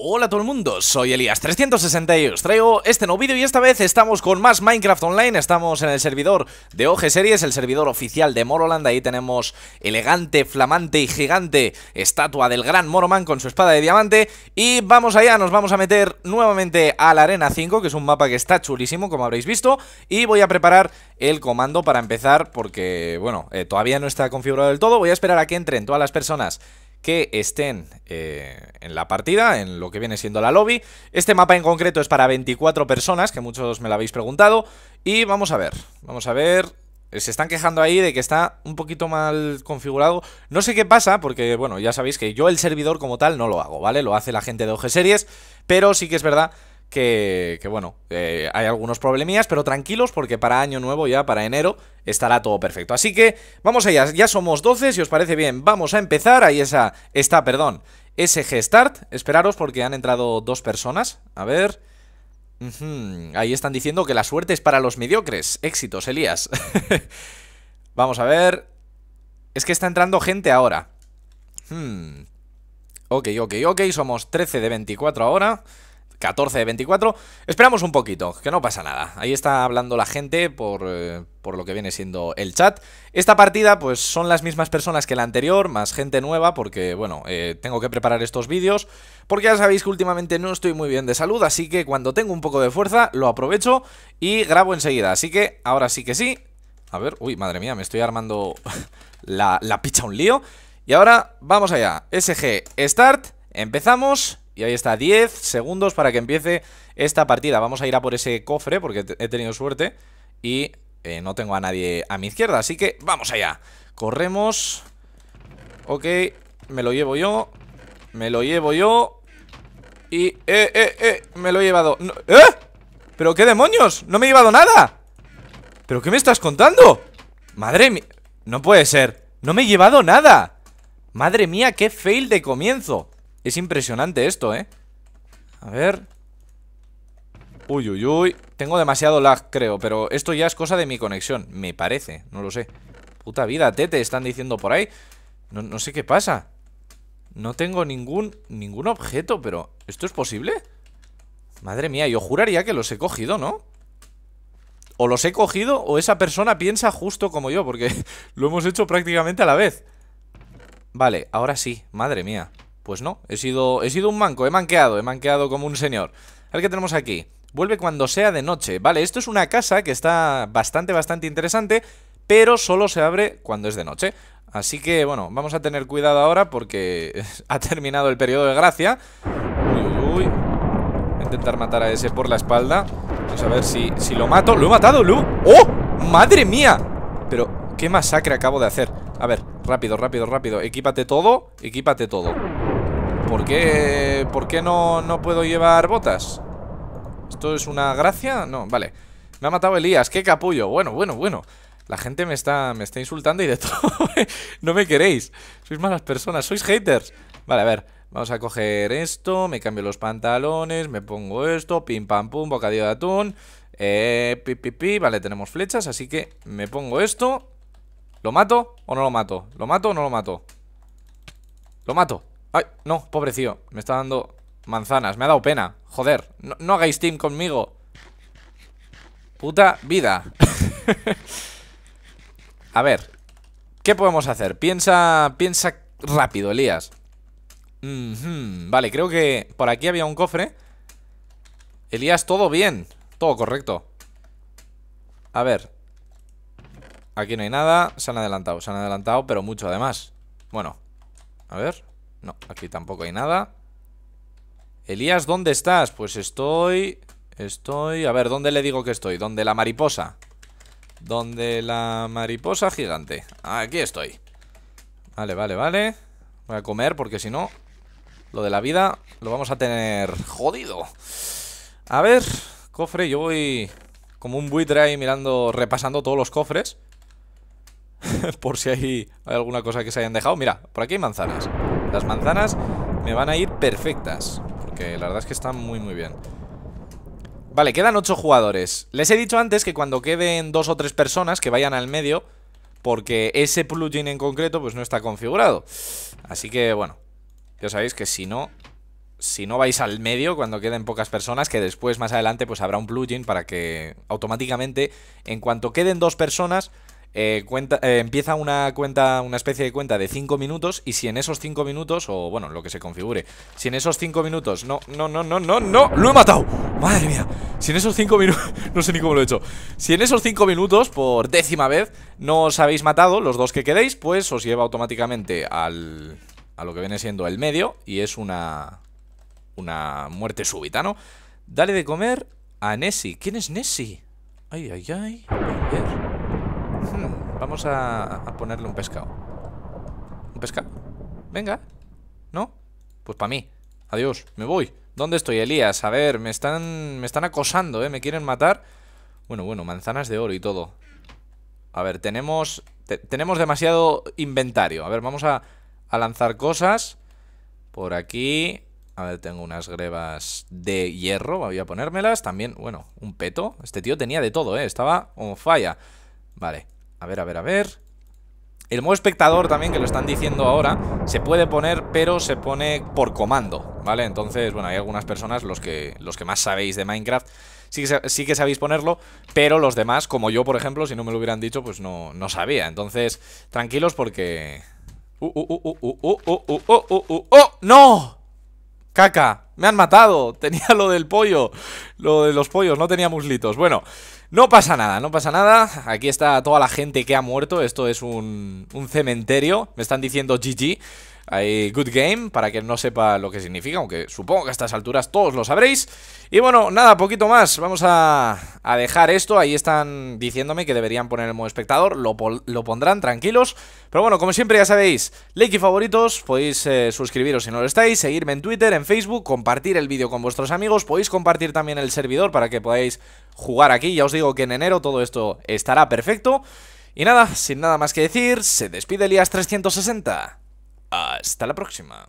Hola a todo el mundo, soy Elías360 y os traigo este nuevo vídeo y esta vez estamos con más Minecraft Online, estamos en el servidor de OG Series, el servidor oficial de Moroland, ahí tenemos elegante, flamante y gigante estatua del gran Moroman con su espada de diamante y vamos allá, nos vamos a meter nuevamente a la Arena 5, que es un mapa que está chulísimo como habréis visto y voy a preparar el comando para empezar porque, bueno, eh, todavía no está configurado del todo, voy a esperar a que entren todas las personas que estén eh, en la partida, en lo que viene siendo la lobby. Este mapa en concreto es para 24 personas, que muchos me lo habéis preguntado. Y vamos a ver, vamos a ver... Se están quejando ahí de que está un poquito mal configurado. No sé qué pasa, porque, bueno, ya sabéis que yo el servidor como tal no lo hago, ¿vale? Lo hace la gente de OG Series, pero sí que es verdad que, que bueno, eh, hay algunos problemillas, pero tranquilos porque para año nuevo, ya para enero, estará todo perfecto. Así que vamos allá, ya somos 12, si os parece bien, vamos a empezar. Ahí esa está, perdón, SG Start. Esperaros porque han entrado dos personas. A ver... Ahí están diciendo que la suerte es para los mediocres. Éxitos, Elías. Vamos a ver. Es que está entrando gente ahora. Hmm. Ok, ok, ok. Somos 13 de 24 ahora. 14 de 24. Esperamos un poquito, que no pasa nada. Ahí está hablando la gente eh, por, lo que viene siendo el chat. Esta partida, pues son las mismas personas que la anterior, más gente nueva, porque, bueno, eh, tengo que preparar estos vídeos. Porque ya sabéis que últimamente no estoy muy bien de salud, así que cuando tengo un poco de fuerza, lo aprovecho y grabo enseguida. Así que, ahora sí que sí. A ver, uy, madre mía, me estoy armando la, la picha un lío. Y ahora, vamos allá. SG Start, empezamos y ahí está, 10 segundos para que empiece esta partida. Vamos a ir a por ese cofre porque he tenido suerte y eh, no tengo a nadie a mi izquierda, así que vamos allá. Corremos. Ok, me lo llevo yo. Me lo llevo yo. Y... ¡Eh, eh, eh! Me lo he llevado. ¿Eh? ¿Pero qué demonios? ¡No me he llevado nada! ¿Pero qué me estás contando? Madre mía... No puede ser. No me he llevado nada. Madre mía, qué fail de comienzo. Es impresionante esto, ¿eh? A ver... Uy, uy, uy... Tengo demasiado lag, creo, pero esto ya es cosa de mi conexión. Me parece, no lo sé. Puta vida, tete, están diciendo por ahí. No, no sé qué pasa. No tengo ningún, ningún objeto, pero... ¿Esto es posible? Madre mía, yo juraría que los he cogido, ¿no? O los he cogido o esa persona piensa justo como yo, porque lo hemos hecho prácticamente a la vez. Vale, ahora sí, madre mía. Pues no, he sido, he sido un manco, he manqueado, he manqueado como un señor. A ver qué tenemos aquí. Vuelve cuando sea de noche. Vale, esto es una casa que está bastante, bastante interesante, pero solo se abre cuando es de noche. Así que, bueno, vamos a tener cuidado ahora porque ha terminado el periodo de gracia. Uy, Voy a intentar matar a ese por la espalda. Vamos a ver si, si lo mato. ¡Lo he matado! Lu! ¡Oh! ¡Madre mía! Pero, ¿qué masacre acabo de hacer? A ver, rápido, rápido, rápido. Equípate todo, equípate todo. ¿Por qué, por qué no, no puedo llevar botas? ¿Esto es una gracia? No, vale Me ha matado Elías, qué capullo Bueno, bueno, bueno la gente me está, me está insultando y de todo. no me queréis. Sois malas personas, sois haters. Vale, a ver. Vamos a coger esto. Me cambio los pantalones. Me pongo esto. Pim pam pum. Bocadillo de atún. Eh, pi, pi, Vale, tenemos flechas. Así que me pongo esto. ¿Lo mato o no lo mato? ¿Lo mato o no lo mato? Lo mato. Ay, no, pobrecillo Me está dando manzanas, me ha dado pena Joder, no, hagáis team conmigo Puta vida A ver ¿Qué podemos hacer? Piensa, piensa rápido, Elías Vale, creo que por aquí había un cofre Elías, todo bien Todo correcto A ver Aquí no hay nada Se han adelantado, se han adelantado, pero mucho además Bueno, a ver no, aquí tampoco hay nada. Elías, ¿dónde estás? Pues estoy... Estoy... A ver, ¿dónde le digo que estoy? Donde la mariposa. Donde la mariposa gigante. Aquí estoy. Vale, vale, vale. Voy a comer porque si no... Lo de la vida lo vamos a tener jodido. A ver, cofre, yo voy como un buitre ahí mirando, repasando todos los cofres. por si hay, hay alguna cosa que se hayan dejado. Mira, por aquí hay manzanas. Las manzanas me van a ir perfectas. Porque la verdad es que están muy, muy bien. Vale, quedan 8 jugadores. Les he dicho antes que cuando queden dos o tres personas que vayan al medio... Porque ese plugin en concreto pues no está configurado. Así que, bueno. Ya sabéis que si no... Si no vais al medio cuando queden pocas personas, que después más adelante pues habrá un plugin para que automáticamente en cuanto queden dos personas eh, cuenta, eh, empieza una cuenta, una especie de cuenta de 5 minutos y si en esos 5 minutos, o bueno, lo que se configure, si en esos 5 minutos, no, no, no, no, no, no, lo he matado, madre mía, si en esos 5 minutos, no sé ni cómo lo he hecho, si en esos 5 minutos, por décima vez, no os habéis matado, los dos que quedéis, pues os lleva automáticamente al, a lo que viene siendo el medio y es una, una muerte súbita, ¿no? Dale de comer a Nessie, ¿quién es Nessie? Ay, ay, ay, Hmm, vamos a, ponerle un pescado. ¿Un pescado? Venga. ¿No? Pues para mí. Adiós, me voy. ¿Dónde estoy, Elías? A ver, me están, me están acosando, ¿eh? Me quieren matar. Bueno, bueno, manzanas de oro y todo. A ver, tenemos... tenemos demasiado inventario. A ver, vamos a, lanzar cosas. Por aquí... A ver, tengo unas grebas de hierro, voy a ponérmelas. También, bueno, un peto. Este tío tenía de todo, ¿eh? Estaba como falla. Vale, a ver, a ver, a ver El modo espectador también, que lo están diciendo ahora Se puede poner, pero se pone por comando ¿Vale? Entonces, bueno, hay algunas personas Los que, los que más sabéis de Minecraft sí que, sí que sabéis ponerlo Pero los demás, como yo, por ejemplo Si no me lo hubieran dicho, pues no, no sabía Entonces, tranquilos porque... ¡Uh, uh, no Caca, me han matado. Tenía lo del pollo, lo de los pollos, no tenía muslitos. Bueno, no pasa nada, no pasa nada. Aquí está toda la gente que ha muerto. Esto es un, cementerio. Me están diciendo GG. Hay Good Game, para que no sepa lo que significa, aunque supongo que a estas alturas todos lo sabréis. Y bueno, nada, poquito más. Vamos a, dejar esto. Ahí están diciéndome que deberían poner el modo espectador. Lo, pondrán, tranquilos. Pero bueno, como siempre ya sabéis, like y favoritos. Podéis eh, suscribiros si no lo estáis. Seguirme en Twitter, en Facebook. Compartir el vídeo con vuestros amigos. Podéis compartir también el servidor para que podáis jugar aquí. Ya os digo que en enero todo esto estará perfecto. Y nada, sin nada más que decir, se despide Elías 360. Hasta la próxima.